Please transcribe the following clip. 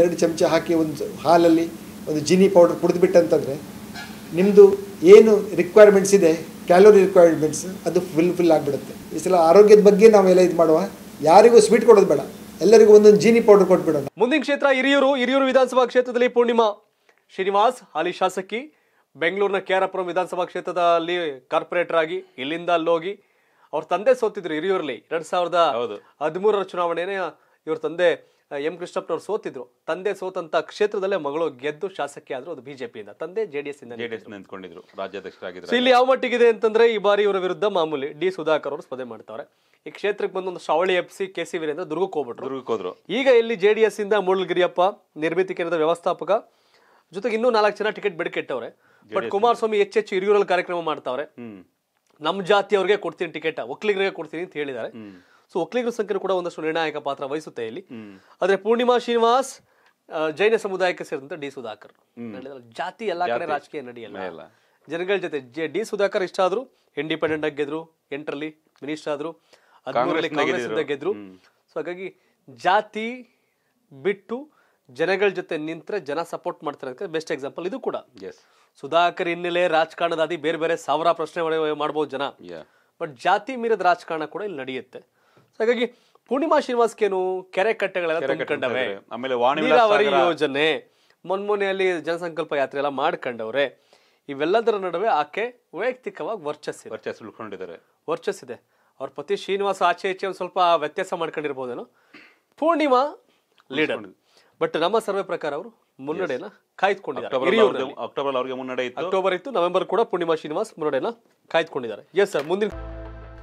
ಎರಡು ಚಮಚ ಹಾಕಿ ಒಂದು ಹಾಲಲ್ಲಿ ಒಂದು ಜೀನಿ ಪೌಡರ್ ಕುಡಿದ್ಬಿಟ್ಟಂತಂದರೆ ನಿಮ್ಮದು ಏನು ರಿಕ್ವೈರ್ಮೆಂಟ್ಸ್ ಇದೆ ಕ್ಯಾಲೋರಿ ರಿಕ್ವೈರ್ಮೆಂಟ್ಸ್ ಅದು ಫುಲ್ ಫಿಲ್ ಆಗಿಬಿಡುತ್ತೆ ಈ ಸಲ ಆರೋಗ್ಯದ ಬಗ್ಗೆ ನಾವೆಲ್ಲ ಇದು ಮಾಡುವ ಯಾರಿಗೂ ಸ್ವೀಟ್ ಕೊಡೋದು ಬೇಡ ಎಲ್ಲರಿಗೂ ಒಂದೊಂದು ಜೀನಿ ಪೌಡರ್ ಕೊಟ್ಬಿಡೋಣ ಮುಂದಿನ ಕ್ಷೇತ್ರ ಹಿರಿಯೂರು ಹಿರಿಯೂರು ವಿಧಾನಸಭಾ ಕ್ಷೇತ್ರದಲ್ಲಿ ಪೂರ್ಣಿಮಾ ಶ್ರೀನಿವಾಸ್ ಹಾಲಿ ಶಾಸಕಿ ಬೆಂಗಳೂರಿನ ಕೆ ಆರ್ ವಿಧಾನಸಭಾ ಕ್ಷೇತ್ರದಲ್ಲಿ ಕಾರ್ಪೊರೇಟರ್ ಆಗಿ ಇಲ್ಲಿಂದ ಅಲ್ಲೋಗಿ ಅವ್ರ ತಂದೆ ಸೋತಿದ್ರು ಹಿರಿಯೂರಲ್ಲಿ ಎರಡ್ ಸಾವಿರದ ಹದಿಮೂರರ ಚುನಾವಣೆನೇ ಇವ್ರ ತಂದೆ ಎಂ ಕೃಷ್ಣಪ್ಪನವರು ಸೋತಿದ್ರು ತಂದೆ ಸೋತಂತ ಕ್ಷೇತ್ರದಲ್ಲೇ ಮಗಳು ಗೆದ್ದು ಶಾಸಕಿ ಆದ್ರು ಅದು ಬಿಜೆಪಿಯಿಂದ ತಂದೆ ಜೆಡಿಎಸ್ ಇಂದ ಜೆಡಿಎಸ್ ನಿಂತ್ಕೊಂಡಿದ್ರು ರಾಜ್ಯಾಧ್ಯಕ್ಷರಾಗಿದ್ರು ಇಲ್ಲಿ ಯಾವ ಮಟ್ಟಿಗಿದೆ ಅಂತಂದ್ರೆ ಈ ಬಾರಿ ಇವರ ವಿರುದ್ಧ ಮಾಮೂಲಿ ಡಿ ಸುಧಾಕರ್ ಅವರು ಸ್ಪರ್ಧೆ ಮಾಡ್ತಾರೆ ಈ ಕ್ಷೇತ್ರಕ್ಕೆ ಬಂದೊಂದು ಶಾವಳಿ F C K C Virendra ದುರ್ಗಕ್ಕೆ ಹೋಗ್ಬಿಟ್ರು ದುರ್ಗಕ್ಕೆ ಹೋದ್ರು ಈಗ ಇಲ್ಲಿ ಜೆಡಿಎಸ್ ಇಂದ ಮುಳ್ಳಗಿರಿಯಪ್ಪ ನಿರ್ಮಿತಿ ಕೇಂದ್ರದ ವ್ಯವಸ್ಥಾಪಕ ಜೊತೆಗೆ ಇನ್ನೂ ನಾಲ್ಕು ಜನ ಟಿಕೆಟ್ ಬೆಡಕೆಟ್ಟವ್ರೆ ಬಟ್ ಕುಮಾರಸ್ವಾಮಿ ಹೆಚ್ಚೆಚ್ಚು ಹಿರಿಯೂರಲ್ಲಿ ಕಾರ್ಯಕ್ರಮ ಮಾಡ್ತಾವ್ರೆ ನಮ್ಮ ಜಾತಿಯವ್ರಿಗೆ ಕೊಡ್ತೀನಿ ಟಿಕೆಟ್ ಒಕ್ಕಲಿಗರಿಗೆ ಕೊಡ್ತೀನಿ ಅಂತ ಹೇಳಿದ್ದಾರೆ ಸೊ ಒಕ್ಕಲಿಗರ ಸಂಖ್ಯೆ ಕೂಡ ಒಂದಷ್ಟು ನಿರ್ಣಾಯಕ ಪಾತ್ರ ವಹಿಸುತ್ತೆ ಇಲ್ಲಿ ಆದ್ರೆ ಪೂರ್ಣಿಮಾ ಶ್ರೀನಿವಾಸ್ ಜೈನ ಸಮುದಾಯಕ್ಕೆ ಸೇರಿದಂತ ಡಿ ಸುಧಾಕರ್ ಜಾತಿ ಎಲ್ಲಾ ಕಡೆ ರಾಜಕೀಯ ನಡೆಯಲ್ಲ ಜನಗಳ ಜೊತೆ ಡಿ ಸುಧಾಕರ್ ಇಷ್ಟ ಆದ್ರು ಇಂಡಿಪೆಂಡೆಂಟ್ ಆಗಿ ಗೆದ್ರು ಎಂಟರಲ್ಲಿ ಮಿನಿಸ್ಟರ್ ಆದ್ರು ಗೆದ್ರು ಸೊ ಹಾಗಾಗಿ ಜಾತಿ ಬಿಟ್ಟು ಜನಗಳ ಜೊತೆ ನಿಂತ್ರೆ ಜನ ಸಪೋರ್ಟ್ ಮಾಡ್ತಾರೆ ಬೆಸ್ಟ್ ಎಕ್ಸಾಂಪಲ್ ಇದು ಕೂಡ ಸುಧಾಕರ್ ಹಿನ್ನೆಲೆ ರಾಜಕಾರಣದಾದಿ ಬೇರೆ ಬೇರೆ ಸಾವಿರ ಪ್ರಶ್ನೆ ಮಾಡಬಹುದು ಜನ ಬಟ್ ಜಾತಿ ಮೀರದ ರಾಜಕಾರಣ ಕೂಡ ಇಲ್ಲಿ ನಡೆಯುತ್ತೆ ಹಾಗಾಗಿ ಪೂರ್ಣಿಮಾ ಶ್ರೀನಿವಾಸ್ಕೇನು ಕೆರೆ ಕಟ್ಟೆಗಳೆಲ್ಲ ತುಂಬಿಕೊಂಡವೆ ಆಮೇಲೆ ನೀರಾವರಿ ಯೋಜನೆ ಮೊನ್ಮೊನೆಯಲ್ಲಿ ಜನಸಂಕಲ್ಪ ಯಾತ್ರೆ ಎಲ್ಲ ಮಾಡ್ಕೊಂಡವ್ರೆ ಇವೆಲ್ಲದರ ನಡುವೆ ಆಕೆ ವೈಯಕ್ತಿಕವಾಗಿ ವರ್ಚಸ್ ವರ್ಚಸ್ಸು ಉಳ್ಕೊಂಡಿದ್ದಾರೆ ಇದೆ ಅವ್ರ ಪತಿ ಶ್ರೀನಿವಾಸ ಆಚೆ ಈಚೆ ಒಂದು ಸ್ವಲ್ಪ ವ್ಯತ್ಯಾಸ ಮಾಡ್ಕೊಂಡಿರ್ಬೋದೇನೋ ಪೂರ್ಣಿಮಾ ಲೀಡರ್ ಬಟ್ ನಮ್ಮ ಸರ್ವೆ ಪ್ರಕಾರ ಅವರು ಮುನ್ನಡೆನ ಕಾಯ್ದುಕೊಂಡಿದ್ದಾರೆ ಅಕ್ಟೋಬರ್ ಮುನ್ನಡೆ ಇತ್ತು ಅಕ್ಟೋಬರ್ ಇತ್ತು ನವೆಂಬರ್ ಕೂಡ ಪೂರ್ಣಿಮಾ ಶ್ರೀನಿವಾಸ್ ಮುನ್ನಡೆನ ಕಾಯ್ದುಕೊಂಡಿದ್ದಾರೆ ಎಸ್ ಸರ್ ಮುಂದಿನ